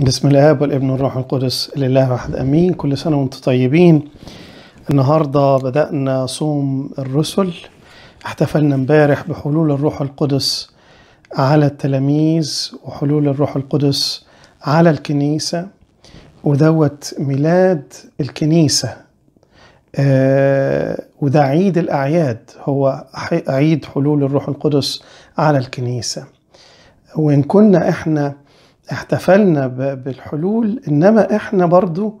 بسم الاب والابن والروح القدس لله واحد امين كل سنه وانتم طيبين النهارده بدانا صوم الرسل احتفلنا امبارح بحلول الروح القدس على التلاميذ وحلول الروح القدس على الكنيسه ودوت ميلاد الكنيسه آه وده عيد الاعياد هو عيد حلول الروح القدس على الكنيسه وان كنا احنا احتفلنا بالحلول انما احنا برضو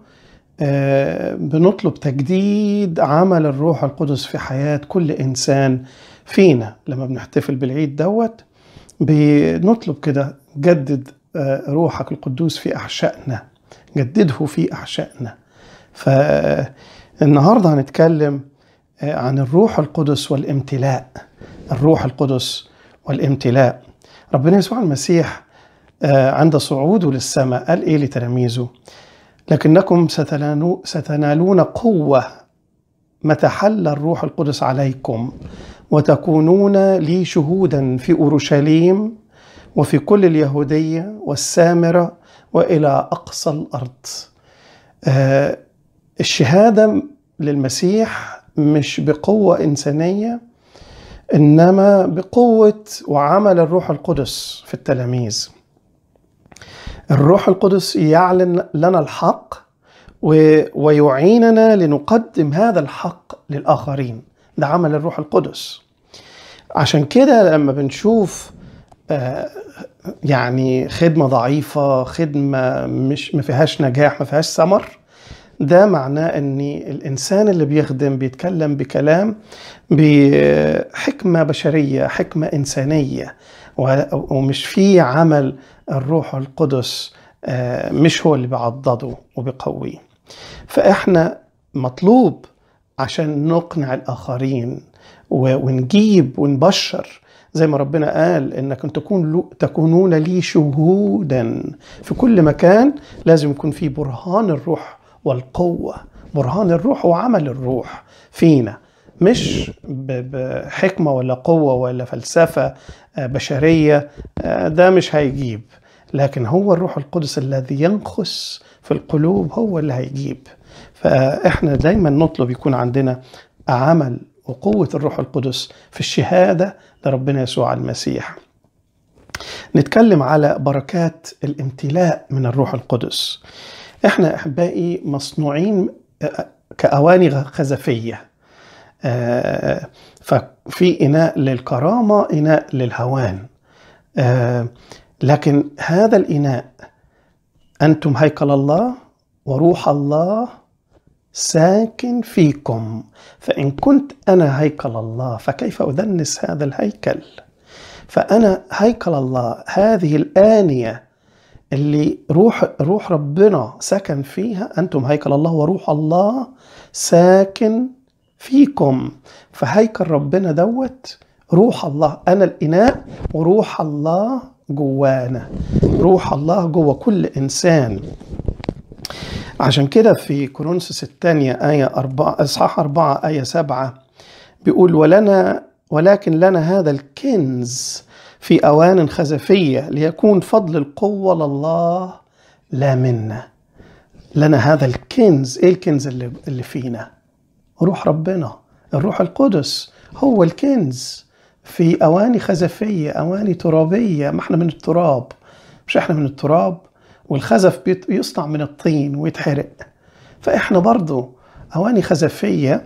آه، بنطلب تجديد عمل الروح القدس في حياة كل إنسان فينا لما بنحتفل بالعيد دوت بنطلب كده جدد آه، روحك القدوس في أحشائنا جدده في أحشائنا فالنهاردة هنتكلم آه، عن الروح القدس والامتلاء الروح القدس والامتلاء ربنا يسوع المسيح آه، عند صعوده للسماء قال إيه لتلاميذه لكنكم ستنالون قوة متى حل الروح القدس عليكم وتكونون لي شهودا في أورشليم وفي كل اليهودية والسامرة وإلى أقصى الأرض آه، الشهادة للمسيح مش بقوة إنسانية إنما بقوة وعمل الروح القدس في التلاميذ الروح القدس يعلن لنا الحق ويعيننا لنقدم هذا الحق للآخرين ده عمل الروح القدس عشان كده لما بنشوف آه، يعني خدمة ضعيفة خدمة مش ما فيهاش نجاح ما فيهاش ثمر ده معناه ان الانسان اللي بيخدم بيتكلم بكلام بحكمة بشرية حكمة انسانية ومش في عمل الروح القدس آه، مش هو اللي بعضده وبيقويه فاحنا مطلوب عشان نقنع الاخرين ونجيب ونبشر زي ما ربنا قال انكم تكون تكونون لي شهودا في كل مكان لازم يكون في برهان الروح والقوه برهان الروح وعمل الروح فينا مش بحكمة ولا قوة ولا فلسفة آه، بشرية آه، ده مش هيجيب لكن هو الروح القدس الذي ينخس في القلوب هو اللي هيجيب فاحنا دايما نطلب يكون عندنا عمل وقوة الروح القدس في الشهادة لربنا يسوع المسيح نتكلم على بركات الامتلاء من الروح القدس احنا احبائي مصنوعين آه، كأواني خزفية آه، ففي إناء للكرامة إناء للهوان آه، لكن هذا الإناء أنتم هيكل الله وروح الله ساكن فيكم فإن كنت أنا هيكل الله فكيف أدنس هذا الهيكل فأنا هيكل الله هذه الآنية اللي روح روح ربنا سكن فيها أنتم هيكل الله وروح الله ساكن فيكم فهيكل ربنا دوت روح الله انا الاناء وروح الله جوانا روح الله جوا كل انسان عشان كده في كورنثوس الثانية آية أربعة إصحاح أربعة آية سبعة بيقول ولنا ولكن لنا هذا الكنز في أوان خزفية ليكون فضل القوة لله لا منا لنا هذا الكنز إيه الكنز اللي, اللي فينا روح ربنا الروح القدس هو الكنز في أواني خزفية أواني ترابية ما احنا من التراب مش احنا من التراب والخزف بيصنع من الطين ويتحرق فاحنا برضو أواني خزفية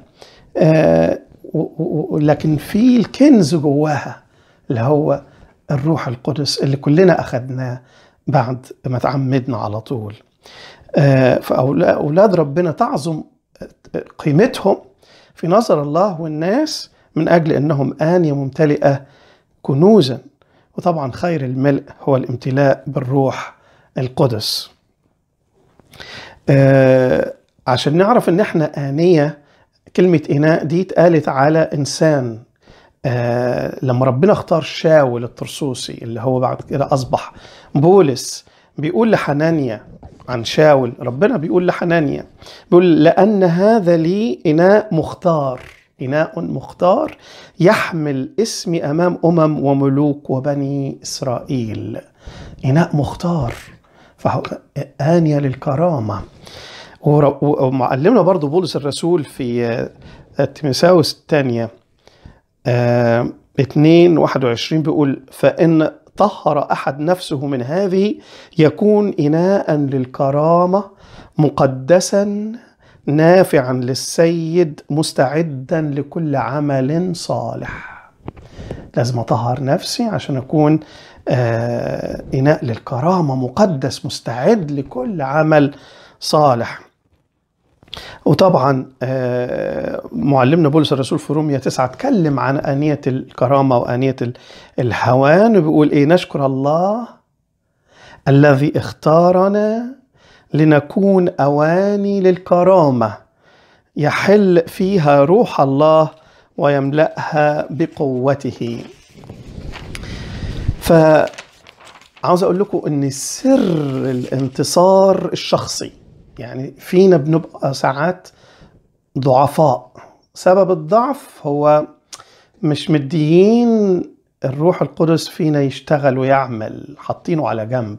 آه لكن في الكنز جواها اللي هو الروح القدس اللي كلنا اخذناه بعد ما تعمدنا على طول آه، فأولاد ربنا تعظم قيمتهم في نظر الله والناس من أجل أنهم آنية ممتلئة كنوزا وطبعا خير الملء هو الامتلاء بالروح القدس آه عشان نعرف ان احنا آنية كلمة إناء دي اتقالت على إنسان آه لما ربنا اختار شاول الطرسوسي اللي هو بعد كده أصبح بولس بيقول لحنانيا عن شاول ربنا بيقول لحنانيا بيقول لأن هذا لي إناء مختار إناء مختار يحمل اسمي أمام أمم وملوك وبني إسرائيل إناء مختار آنية للكرامة ومعلمنا برضو بولس الرسول في آه، تيمساوس الثانية 2 آه، 21 بيقول فإن طهر احد نفسه من هذه يكون اناء للكرامه مقدسا نافعا للسيد مستعدا لكل عمل صالح لازم اطهر نفسي عشان اكون آه، اناء للكرامه مقدس مستعد لكل عمل صالح وطبعا آه، معلمنا بولس الرسول في روميا 9 اتكلم عن آنية الكرامة وآنية الهوان وبيقول إيه نشكر الله الذي اختارنا لنكون أواني للكرامة يحل فيها روح الله ويملأها بقوته عاوز أقول لكم أن سر الانتصار الشخصي يعني فينا بنبقى ساعات ضعفاء سبب الضعف هو مش مديين الروح القدس فينا يشتغل ويعمل حاطينه على جنب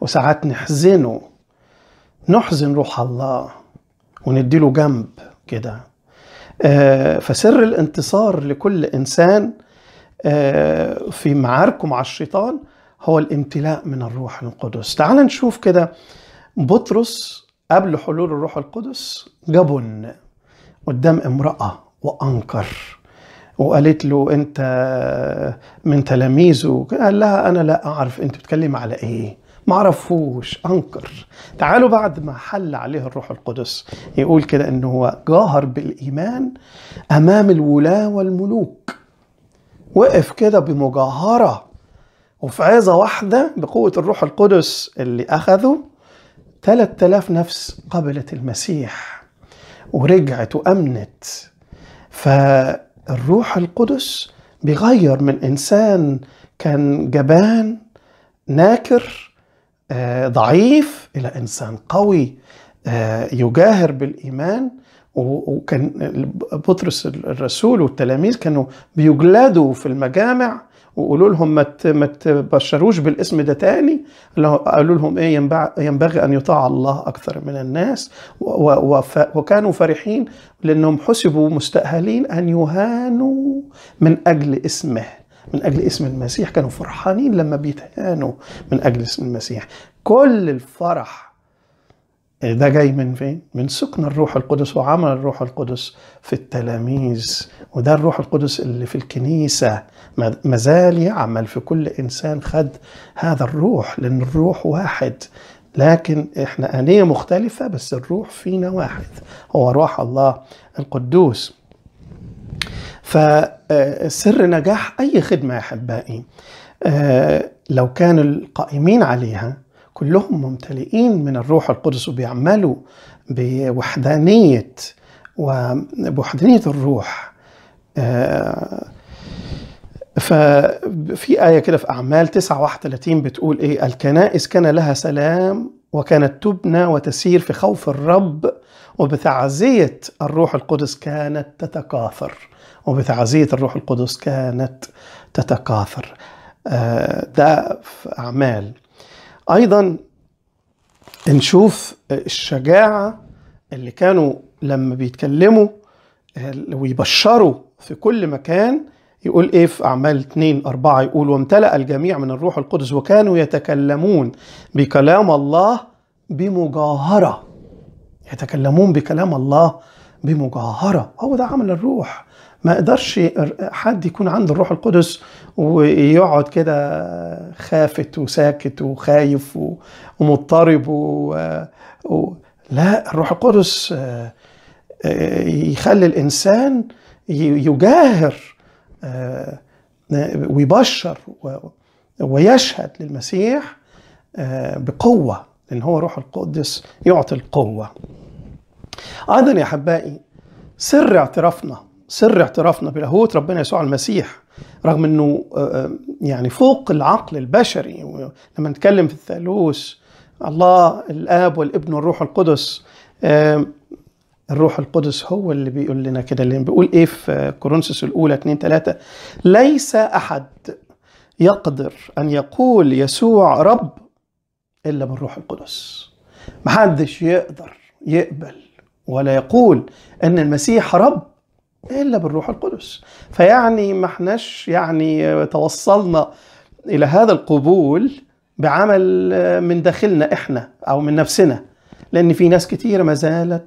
وساعات نحزنه نحزن روح الله ونديله جنب كده آه، فسر الانتصار لكل انسان آه، في معاركه مع الشيطان هو الامتلاء من الروح القدس تعال نشوف كده بطرس قبل حلول الروح القدس جبن قدام امرأة وأنكر وقالت له أنت من تلاميذه قال لها أنا لا أعرف أنت بتكلم على إيه معرفوش أنكر تعالوا بعد ما حل عليه الروح القدس يقول كده أنه هو جاهر بالإيمان أمام الولاة والملوك وقف كده بمجاهرة وفي عظة واحدة بقوة الروح القدس اللي أخذه 3000 نفس قبلت المسيح ورجعت وأمنت فالروح القدس بيغير من إنسان كان جبان ناكر آه، ضعيف إلى إنسان قوي آه، يجاهر بالإيمان وكان بطرس الرسول والتلاميذ كانوا بيجلدوا في المجامع وقولوا لهم ما تبشروش بالاسم ده تاني قالوا لهم ايه ينبغي ان يطاع الله اكثر من الناس وكانوا فرحين لانهم حسبوا مستاهلين ان يهانوا من اجل اسمه من اجل اسم المسيح كانوا فرحانين لما بيتهانوا من اجل اسم المسيح كل الفرح ده جاي من فين؟ من سكن الروح القدس وعمل الروح القدس في التلاميذ وده الروح القدس اللي في الكنيسة مازال يعمل في كل إنسان خد هذا الروح لأن الروح واحد لكن احنا آنية مختلفة بس الروح فينا واحد هو روح الله القدوس فسر آه، نجاح أي خدمة يا أحبائي آه، لو كان القائمين عليها كلهم ممتلئين من الروح القدس وبيعملوا بوحدانية وبوحدانية الروح آه، ففي آية كده في أعمال 39 بتقول إيه الكنائس كان لها سلام وكانت تبنى وتسير في خوف الرب وبتعزية الروح القدس كانت تتكاثر وبتعزية الروح القدس كانت تتكاثر آه، ده في أعمال ايضا نشوف الشجاعه اللي كانوا لما بيتكلموا آه، ويبشروا في كل مكان يقول ايه في اعمال 2 4 يقول وامتلأ الجميع من الروح القدس وكانوا يتكلمون بكلام الله بمجاهره يتكلمون بكلام الله بمجاهره هو ده عمل الروح ما قدرش حد يكون عنده الروح القدس ويقعد كده خافت وساكت وخايف ومضطرب و... و... لا الروح القدس آه، آه، يخلي الانسان يجاهر آه، ويبشر ويشهد للمسيح بقوه لان هو روح القدس يعطي القوه ايضا يا احبائي سر اعترافنا سر اعترافنا بلاهوت ربنا يسوع المسيح رغم انه آه، آه، يعني فوق العقل البشري لما نتكلم في الثالوث الله الاب والابن والروح القدس الروح القدس هو اللي بيقول لنا كده اللي بيقول ايه في كورنثوس الاولى 2 3 ليس احد يقدر ان يقول يسوع رب الا بالروح القدس محدش يقدر يقبل ولا يقول ان المسيح رب الا بالروح القدس فيعني ما احناش يعني توصلنا الى هذا القبول بعمل من داخلنا احنا او من نفسنا لان في ناس كثيره ما زالت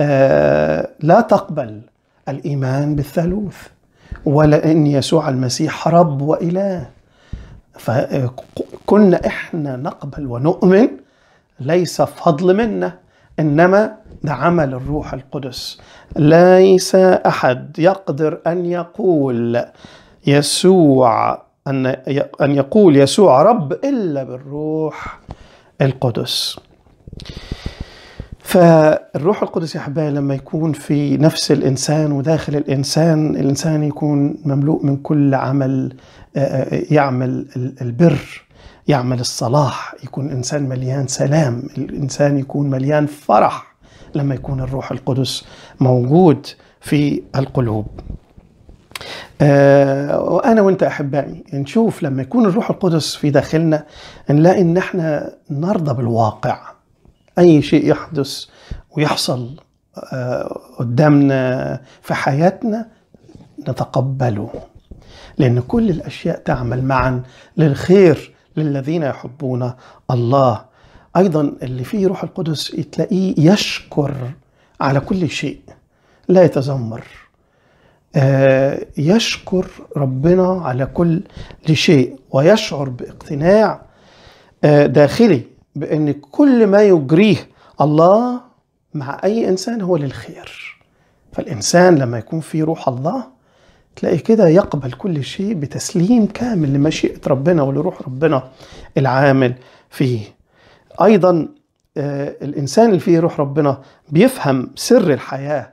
آه، لا تقبل الايمان بالثالوث ولا ان يسوع المسيح رب واله فكنا احنا نقبل ونؤمن ليس فضل منا انما ده عمل الروح القدس ليس احد يقدر ان يقول يسوع ان ان يقول يسوع رب الا بالروح القدس فالروح القدس يا حبايبي لما يكون في نفس الانسان وداخل الانسان الانسان يكون مملوء من كل عمل يعمل البر يعمل الصلاح يكون إنسان مليان سلام الإنسان يكون مليان فرح لما يكون الروح القدس موجود في القلوب آه وأنا وأنت أحبائي نشوف لما يكون الروح القدس في داخلنا نلاقي إن إحنا نرضى بالواقع أي شيء يحدث ويحصل آه قدامنا في حياتنا نتقبله لأن كل الأشياء تعمل معا للخير للذين يحبون الله ايضا اللي فيه روح القدس تلاقيه يشكر على كل شيء لا يتذمر آه، يشكر ربنا على كل شيء ويشعر باقتناع آه، داخلي بان كل ما يجريه الله مع اي انسان هو للخير فالانسان لما يكون في روح الله تلاقي كده يقبل كل شيء بتسليم كامل لمشيئة ربنا ولروح ربنا العامل فيه أيضا آه، الإنسان اللي فيه روح ربنا بيفهم سر الحياة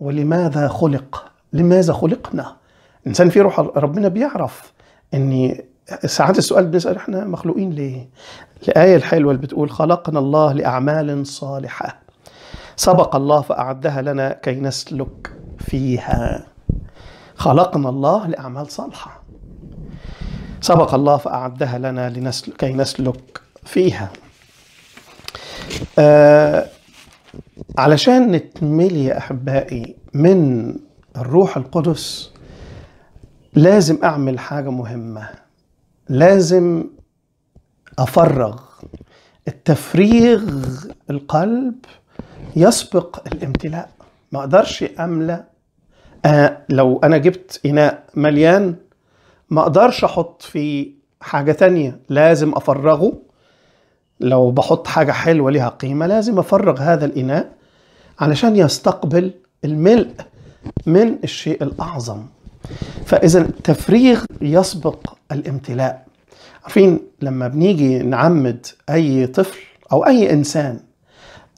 ولماذا خلق لماذا خلقنا الإنسان فيه روح ربنا بيعرف أن ساعات السؤال بنسأل إحنا مخلوقين ليه الآية الحلوة اللي بتقول خلقنا الله لأعمال صالحة سبق الله فأعدها لنا كي نسلك فيها خلقنا الله لأعمال صالحة سبق الله فأعدها لنا لنسلك كي نسلك فيها آه علشان نتملي يا أحبائي من الروح القدس لازم أعمل حاجة مهمة لازم أفرغ التفريغ القلب يسبق الامتلاء ما أقدرش أملأ آه لو انا جبت اناء مليان ما اقدرش احط فيه حاجه تانية لازم افرغه لو بحط حاجه حلوه ليها قيمه لازم افرغ هذا الاناء علشان يستقبل الملء من الشيء الاعظم فاذا التفريغ يسبق الامتلاء عارفين لما بنيجي نعمد اي طفل او اي انسان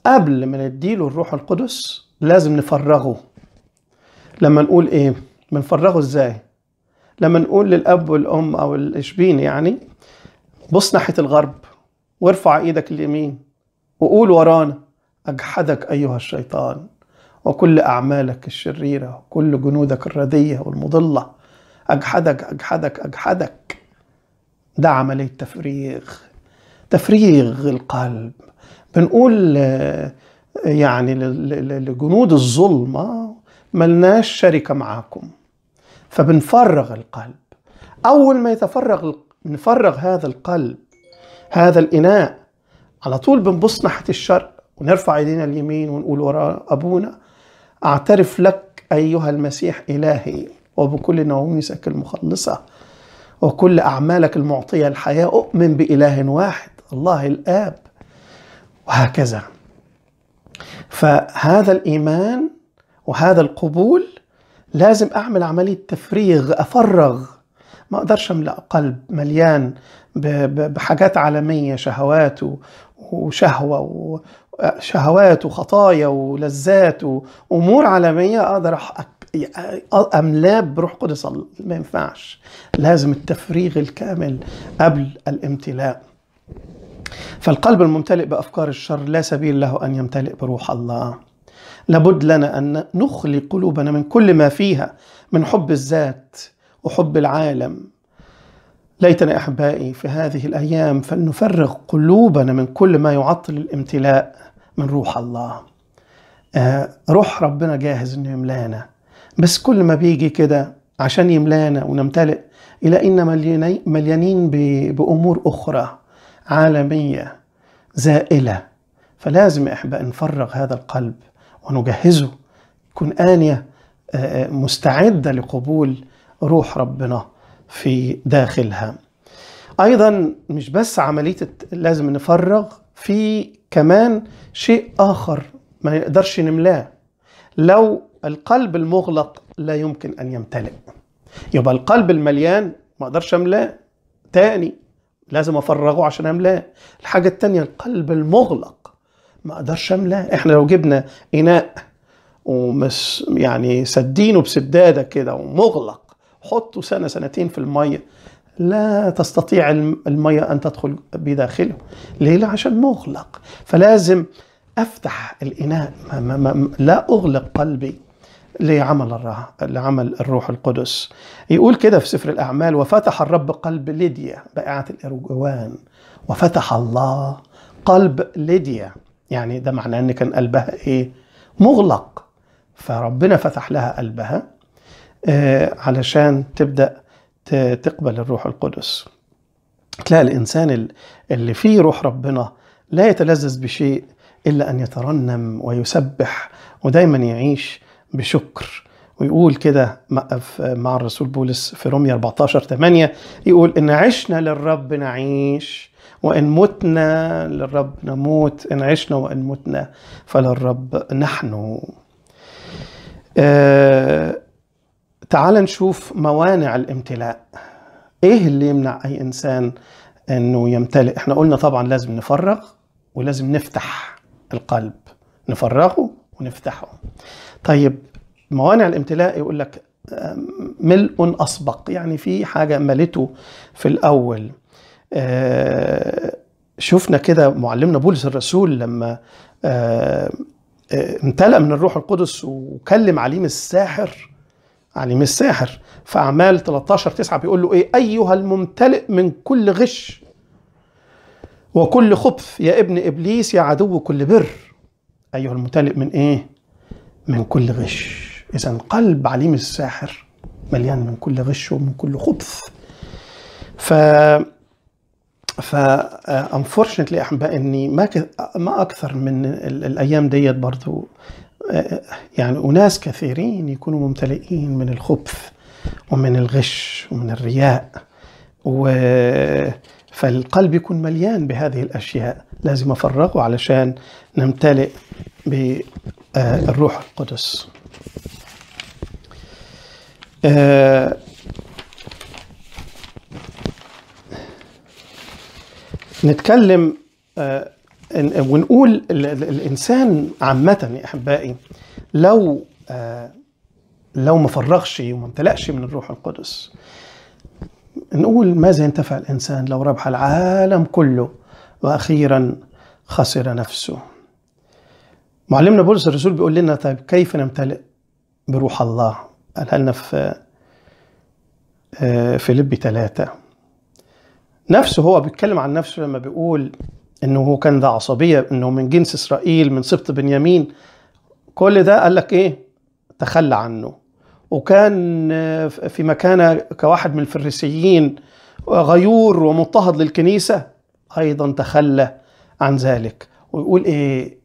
قبل ما نديله الروح القدس لازم نفرغه لما نقول ايه بنفرغه ازاي لما نقول للاب والام او الاشبين يعني بص ناحيه الغرب وارفع ايدك اليمين وقول ورانا اجحدك ايها الشيطان وكل اعمالك الشريره وكل جنودك الرديه والمضله اجحدك اجحدك اجحدك ده عمليه تفريغ تفريغ القلب بنقول آه، يعني لجنود الظلمه ملناش شركة معاكم فبنفرغ القلب أول ما يتفرغ نفرغ هذا القلب هذا الإناء على طول بنبص ناحية الشرق ونرفع ايدينا اليمين ونقول وراء أبونا أعترف لك أيها المسيح إلهي وبكل نواميسك المخلصة وكل أعمالك المعطية الحياة أؤمن بإله واحد الله الآب وهكذا فهذا الإيمان وهذا القبول لازم أعمل عملية تفريغ أفرغ ما أقدرش أملأ قلب مليان بحاجات عالمية شهوات وشهوة شهوات وخطايا ولذات وأمور عالمية أقدر أملاه بروح قدس الله ما ينفعش لازم التفريغ الكامل قبل الامتلاء فالقلب الممتلئ بأفكار الشر لا سبيل له أن يمتلئ بروح الله لابد لنا أن نخلي قلوبنا من كل ما فيها من حب الذات وحب العالم ليتنا أحبائي في هذه الأيام فلنفرغ قلوبنا من كل ما يعطل الامتلاء من روح الله آه روح ربنا جاهز أنه يملانا بس كل ما بيجي كده عشان يملانا ونمتلئ إلى إن مليانين بأمور أخرى عالمية زائلة فلازم أحب أحبائي نفرغ هذا القلب ونجهزه يكون آنية آه، آه، مستعدة لقبول روح ربنا في داخلها أيضا مش بس عملية لازم نفرغ في كمان شيء آخر ما نقدرش نملاه لو القلب المغلق لا يمكن أن يمتلئ يبقى القلب المليان ما اقدرش املاه تاني لازم افرغه عشان املاه الحاجه التانية القلب المغلق ما اقدرش املاه احنا لو جبنا اناء ومس يعني سدينه بسداده كده ومغلق حطه سنه سنتين في الميه لا تستطيع الميه ان تدخل بداخله ليه عشان مغلق فلازم افتح الاناء ما ما ما لا اغلق قلبي لعمل الرح... لعمل الروح القدس يقول كده في سفر الأعمال وفتح الرب قلب ليديا بائعة الإرجوان وفتح الله قلب ليديا يعني ده معناه ان كان قلبها ايه مغلق فربنا فتح لها قلبها آه، علشان تبدا تقبل الروح القدس تلاقي الانسان اللي فيه روح ربنا لا يتلذذ بشيء الا ان يترنم ويسبح ودايما يعيش بشكر ويقول كده مع الرسول بولس في رومية 14 8 يقول إن عشنا للرب نعيش وإن متنا للرب نموت إن عشنا وإن متنا فللرب نحن آه تعال نشوف موانع الامتلاء ايه اللي يمنع اي انسان انه يمتلئ احنا قلنا طبعا لازم نفرغ ولازم نفتح القلب نفرغه ونفتحه طيب موانع الامتلاء يقول لك آه، ملء اسبق يعني في حاجه ملته في الاول آه، شفنا كده معلمنا بولس الرسول لما آه، آه، امتلأ من الروح القدس وكلم عليم الساحر عليم الساحر في أعمال 13 9 بيقول له إيه أيها الممتلئ من كل غش وكل خبث يا ابن إبليس يا عدو كل بر أيها الممتلئ من إيه من كل غش إذا قلب عليم الساحر مليان من كل غش ومن كل خبث ف ف انفورشنتلي آه، احباء اني ما ما اكثر من الايام ديت برضو آه، يعني اناس كثيرين يكونوا ممتلئين من الخبث ومن الغش ومن الرياء و فالقلب يكون مليان بهذه الاشياء لازم افرغه علشان نمتلئ بالروح آه، القدس نتكلم آه، ونقول الانسان عامه يا احبائي لو آه، لو ما فرغش وما امتلأش من الروح القدس نقول ماذا ينتفع الانسان لو ربح العالم كله واخيرا خسر نفسه معلمنا بولس الرسول بيقول لنا طيب كيف نمتلئ بروح الله قالها آه، لنا في فيليب ثلاثة نفسه هو بيتكلم عن نفسه لما بيقول انه هو كان ذا عصبيه انه من جنس اسرائيل من سبط بنيامين كل ده قال لك ايه تخلى عنه وكان في مكانه كواحد من الفريسيين غيور ومضطهد للكنيسه ايضا تخلى عن ذلك ويقول ايه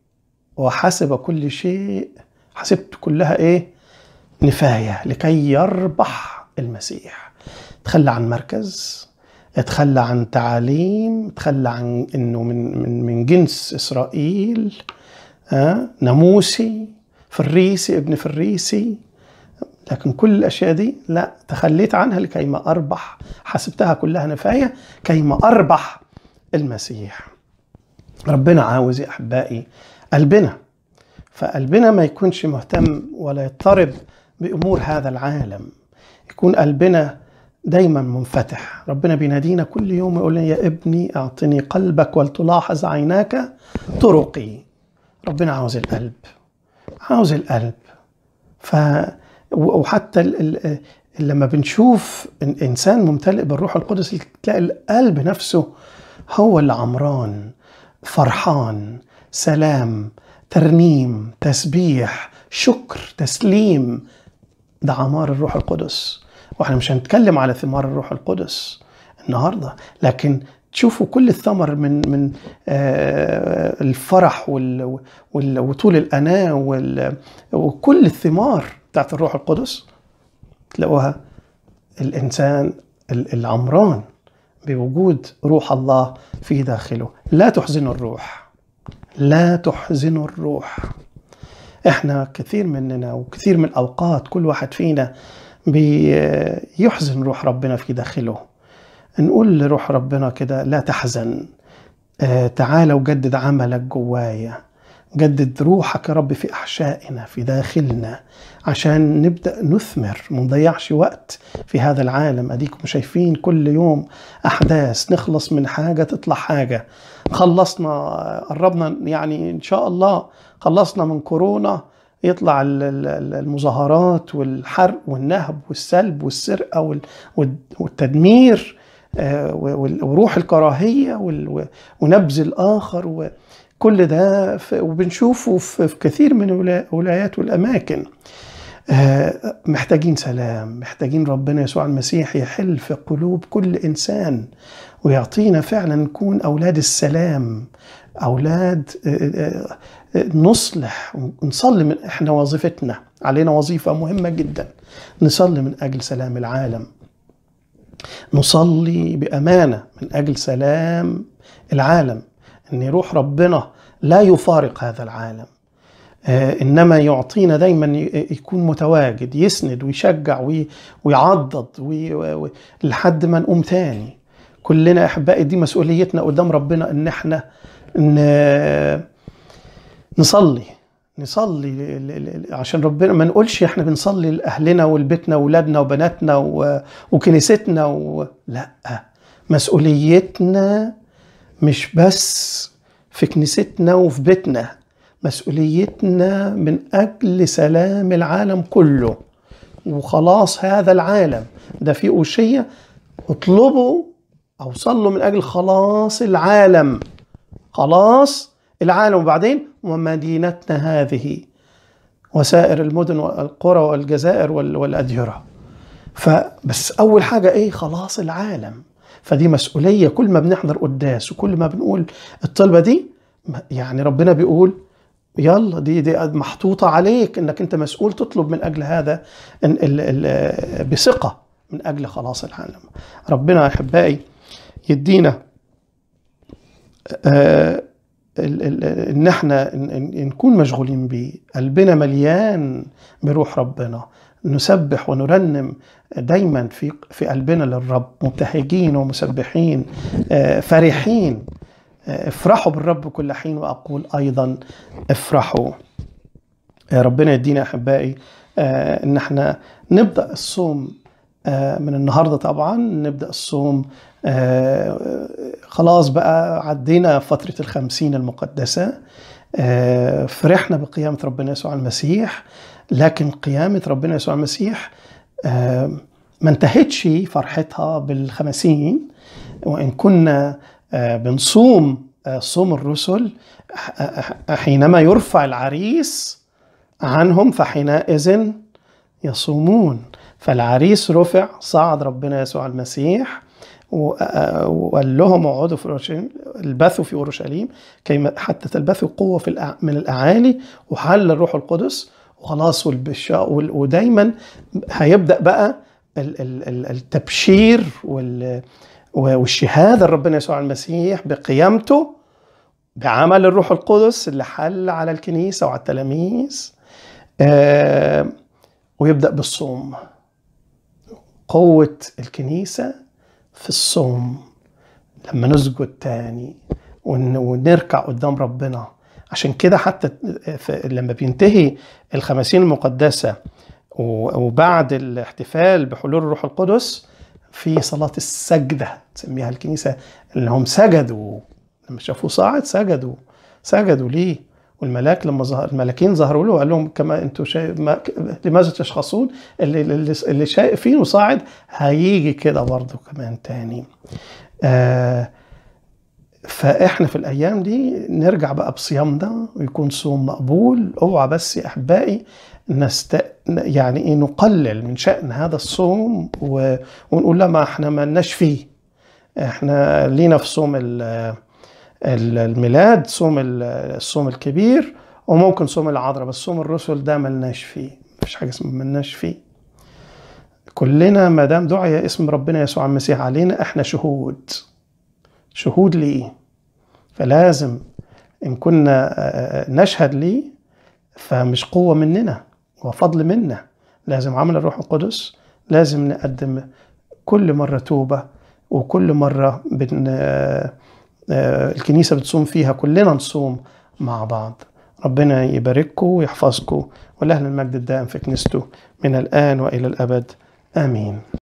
وحسب كل شيء حسبت كلها ايه نفايه لكي يربح المسيح تخلى عن مركز تخلى عن تعاليم تخلى عن انه من من من جنس اسرائيل آه ناموسي فريسي ابن فريسي لكن كل الاشياء دي لا تخليت عنها لكي ما اربح حسبتها كلها نفايه كي ما اربح المسيح ربنا عاوز يا احبائي قلبنا فقلبنا ما يكونش مهتم ولا يضطرب بامور هذا العالم يكون قلبنا دايما منفتح ربنا بينادينا كل يوم يقول لنا يا ابني اعطني قلبك ولتلاحظ عيناك طرقي ربنا عاوز القلب عاوز القلب ف وحتى ال... لما بنشوف انسان ممتلئ بالروح القدس تلاقي القلب نفسه هو اللي عمران فرحان سلام ترنيم تسبيح شكر تسليم ده عمار الروح القدس واحنا مش هنتكلم على ثمار الروح القدس النهارده لكن تشوفوا كل الثمر من من آه، الفرح وال وطول الاناه وكل الثمار بتاعت الروح القدس تلاقوها الانسان العمران بوجود روح الله في داخله لا تحزنوا الروح لا تحزنوا الروح احنا كثير مننا وكثير من الاوقات كل واحد فينا بيحزن روح ربنا في داخله نقول لروح ربنا كده لا تحزن تعال آه، تعالى وجدد عملك جوايا جدد روحك يا رب في احشائنا في داخلنا عشان نبدا نثمر ما نضيعش وقت في هذا العالم اديكم شايفين كل يوم احداث نخلص من حاجه تطلع حاجه خلصنا قربنا يعني ان شاء الله خلصنا من كورونا يطلع المظاهرات والحرق والنهب والسلب والسرقه والتدمير آه، وروح الكراهيه ونبذ الاخر وكل ده وبنشوفه في كثير من الولايات والاماكن آه، محتاجين سلام محتاجين ربنا يسوع المسيح يحل في قلوب كل انسان ويعطينا فعلا نكون اولاد السلام اولاد آه، نصلح ونصلي من احنا وظيفتنا علينا وظيفة مهمة جدا نصلي من أجل سلام العالم نصلي بأمانة من أجل سلام العالم أن روح ربنا لا يفارق هذا العالم آه، انما يعطينا دايما يكون متواجد يسند ويشجع ويعضد لحد ما نقوم تاني كلنا احبائي دي مسؤوليتنا قدام ربنا ان احنا إن آه، نصلي نصلي عشان ربنا ما نقولش احنا بنصلي لاهلنا ولبيتنا وولادنا وبناتنا وكنيستنا و... لا مسؤوليتنا مش بس في كنيستنا وفي بيتنا مسؤوليتنا من اجل سلام العالم كله وخلاص هذا العالم ده في اوشيه اطلبوا او صلوا من اجل خلاص العالم خلاص العالم وبعدين ومدينتنا هذه وسائر المدن والقرى والجزائر والأديرة فبس أول حاجة إيه خلاص العالم فدي مسؤولية كل ما بنحضر قداس وكل ما بنقول الطلبة دي يعني ربنا بيقول يلا دي دي محطوطة عليك انك انت مسؤول تطلب من اجل هذا بثقة من اجل خلاص العالم ربنا احبائي يدينا آه ان احنا نكون مشغولين بيه قلبنا مليان بروح ربنا نسبح ونرنم دايما في في قلبنا للرب مبتهجين ومسبحين آه، فرحين آه، افرحوا بالرب كل حين واقول ايضا افرحوا آه، ربنا يدينا احبائي ان احنا نبدا الصوم آه، من النهارده طبعا نبدا الصوم آه، خلاص بقى عدينا فتره الخمسين المقدسه آه، فرحنا بقيامه ربنا يسوع المسيح لكن قيامه ربنا يسوع المسيح ما انتهتش فرحتها بالخمسين وان كنا بنصوم صوم الرسل حينما يرفع العريس عنهم فحينئذ يصومون فالعريس رفع صعد ربنا يسوع المسيح آه، وقال لهم اقعدوا في اورشليم البثوا في اورشليم حتى تلبثوا قوه في من الاعالي وحل الروح القدس وخلاص والبشاء ودايما هيبدا بقى التبشير والشهاده لربنا يسوع المسيح بقيامته بعمل الروح القدس اللي حل على الكنيسه وعلى التلاميذ آه، ويبدا بالصوم قوة الكنيسة في الصوم لما نسجد تاني ونركع قدام ربنا عشان كده حتى لما بينتهي الخمسين المقدسة وبعد الاحتفال بحلول الروح القدس في صلاة السجدة تسميها الكنيسة اللي هم سجدوا لما شافوه صاعد سجدوا سجدوا ليه والملاك لما ظهر الملاكين ظهروا له وقال لهم كما انتم شايف ما... لماذا تشخصون اللي اللي شايفين وصاعد هيجي كده برضه كمان تاني آه فاحنا في الايام دي نرجع بقى بصيام ده ويكون صوم مقبول اوعى بس يا احبائي نست يعني ايه نقلل من شان هذا الصوم و... ونقول لا ما احنا ما لناش فيه احنا لينا في صوم ال... الميلاد صوم الصوم الكبير وممكن صوم العذراء بس صوم الرسل ده ملناش فيه مفيش حاجه اسمها ملناش فيه كلنا ما دام دعي اسم ربنا يسوع المسيح علينا احنا شهود شهود ليه فلازم ان كنا آه، آه، نشهد ليه فمش قوه مننا هو فضل منا لازم عمل الروح القدس لازم نقدم كل مره توبه وكل مره بن آه، آه، الكنيسة بتصوم فيها كلنا نصوم مع بعض ربنا يبارككم ويحفظكم ولأهل المجد الدائم في كنيسته من الآن وإلى الأبد آمين